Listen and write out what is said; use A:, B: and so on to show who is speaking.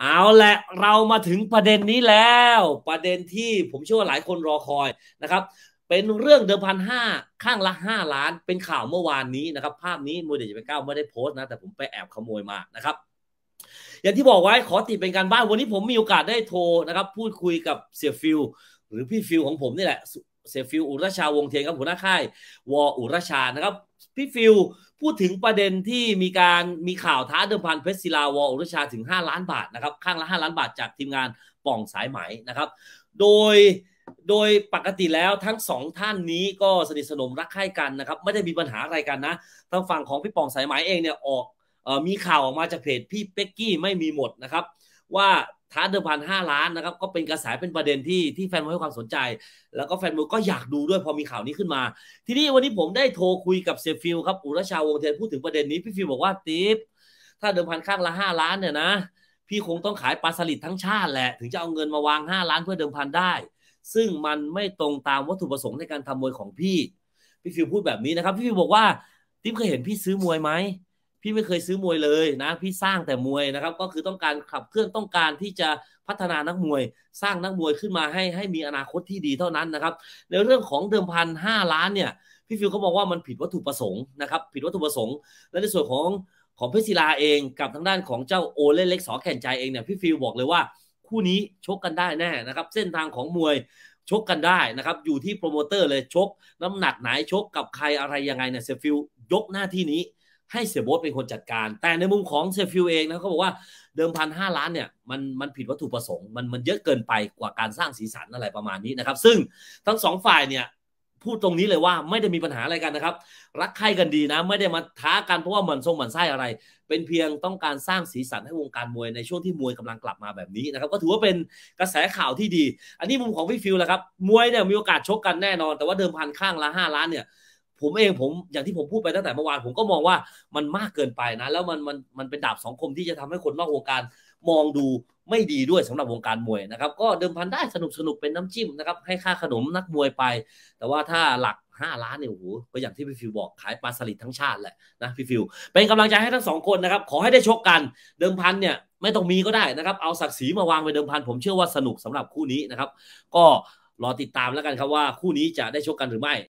A: เอาละเรามาถึงประเด็นนี้แล้วประเด็นที่ผมเชื่อว่าหลายคนรอคอยนะครับเป็นเรื่องเดิมพันห้าข้างละห้าล้านเป็นข่าวเมื่อวานนี้นะครับภาพนี้โมเดลจะเป็นก้าวไม่ได้โพสต์นะแต่ผมไปแอบขโมยมานะครับอย่างที่บอกไว้ขอติดเป็นการบ้านวันนี้ผมมีโอกาสได้โทรนะครับพูดคุยกับเสียฟิลหรือพี่ฟิลของผมนี่แหละเซฟิลอุรชาวงเทียนครับหัวหน้าค่ายวออุรชานะครับพี่ฟิลพูดถึงประเด็นที่มีการมีข่าวท้าเดิมพันเพชรศิลาวออุรชาถึง 5 ล้านบาทนะครับข้างละ 5 ล้านบาทจากทีมงานป่องสายไหมนะครับโดยโดยปกติแล้วทั้งสองท่านนี้ก็สนิทสนมรักใคร่กันนะครับไม่ได้มีปัญหาอะไรกันนะทางฝั่งของพี่ป่องสายไหมเองเนี่ยออกมีข่าวออกมาจากเพจพี่เป็กกี้ไม่มีหมดนะครับว่าท้าเดิมพันห้าล้านนะครับ ก็เป็นกระแสเป็นประเด็นที่ ที่แฟนมวยให้ความสนใจ แล้วก็แฟนมวยก็อยากดูด้วยพอมีข่าวนี้ขึ้นมา ทีนี้วันนี้ผมได้โทรคุยกับเซฟิลครับอุรชาวงเทนพูดถึงประเด็นนี้พี่ฟิลบอกว่า ติฟถ้าเดิมพันข้างละห้าล้านเนี่ยนะ พี่คงต้องขายปลาสลิดทั้งชาติแหละ ถึงจะเอาเงินมาวางห้าล้านเพื่อเดิมพันได้ ซึ่งมันไม่ตรงตามวัตถุประสงค์ในการทำมวยของพี่ พี่ฟิลพูดแบบนี้นะครับพี่ฟิลบอกว่าติฟเคยเห็นพี่ซื้อมวยไหมพี่ไม่เคยซื้อมวยเลยนะพี่สร้างแต่มวยนะครับ ก็คือต้องการขับเคลื่อนต้องการที่จะพัฒนานักมวย สร้างนักมวยขึ้นมาให้ให้มีอนาคตที่ดีเท่านั้นนะครับ ในเรื่องของเดิมพันห้าล้านเนี่ยพี่ฟิวเขาบอกว่ามันผิดวัตถุประสงค์นะครับผิดวัตถุประสงค์ และในส่วนของของเพชรศิลาเองกับทางด้านของเจ้าโอเล่เล็กสอแข่นใจเองเนี่ยพี่ฟิวบอกเลยว่าคู่นี้ชกกันได้แน่นะครับ เส้นทางของมวยชกกันได้นะครับ อยู่ที่โปรโมเตอร์เลยชกน้ำหนักไหนชกกับใครอะไรยังไงเนี่ยเซฟิลยกหน้าที่นี้ให้เสียโบ๊ทเป็นคนจัดการ แต่ในมุมของเซฟิวเองนะเขาบอกว่าเดิมพันห้าล้านเนี่ย มันมันผิดวัตถุประสงค์มันมันเยอะเกินไปกว่าการสร้างสีสันอะไรประมาณนี้นะครับ ซึ่งทั้งสองฝ่ายเนี่ย พูดตรงนี้เลยว่าไม่ได้มีปัญหาอะไรกันนะครับ รักใคร่กันดีนะ ไม่ได้มาท้ากันเพราะว่าเหมือนทรงเหมือนไส้อะไร เป็นเพียงต้องการสร้างสีสันให้วงการมวยในช่วงที่มวยกำลังกลับมาแบบนี้นะครับก็ถือว่าเป็นกระแสข่าวที่ดี อันนี้มุมของพี่ฟิลแหละครับมวยเนี่ยมีโอกาสชกกันแน่นอน แต่ว่าเดิมพันข้างละห้าล้านเนี่ยผมเองผมอย่างที่ผมพูดไปตั้งแต่เมื่อวาน ผมก็มองว่ามันมากเกินไปนะแล้วมันมันมันเป็นดาบสองคมที่จะทำให้คนนอกวงการมองดูไม่ดีด้วยสำหรับวงการมวยนะครับก็เดิมพันได้สนุกสนุกเป็นน้ำจิ้มนะครับให้ค่าขนมนักมวยไป แต่ว่าถ้าหลัก5ล้านเนี่ยโอ้โหก็อย่างที่พี่ฟิวบอกขายปลาสลิดทั้งชาติแหละนะพี่ฟิวเป็นกำลังใจให้ทั้งสองคนนะครับขอให้ได้ชกกัน เดิมพันเนี่ยไม่ต้องมีก็ได้นะครับเอาศักดิ์ศรีมาวางเป็นเดิมพันผมเชื่อว่าสนุกสำหรับคู่นี้นะครับก็รอติดตามแล้วกันครับว่าคู่นี้จะได้ชกกันหรือไม่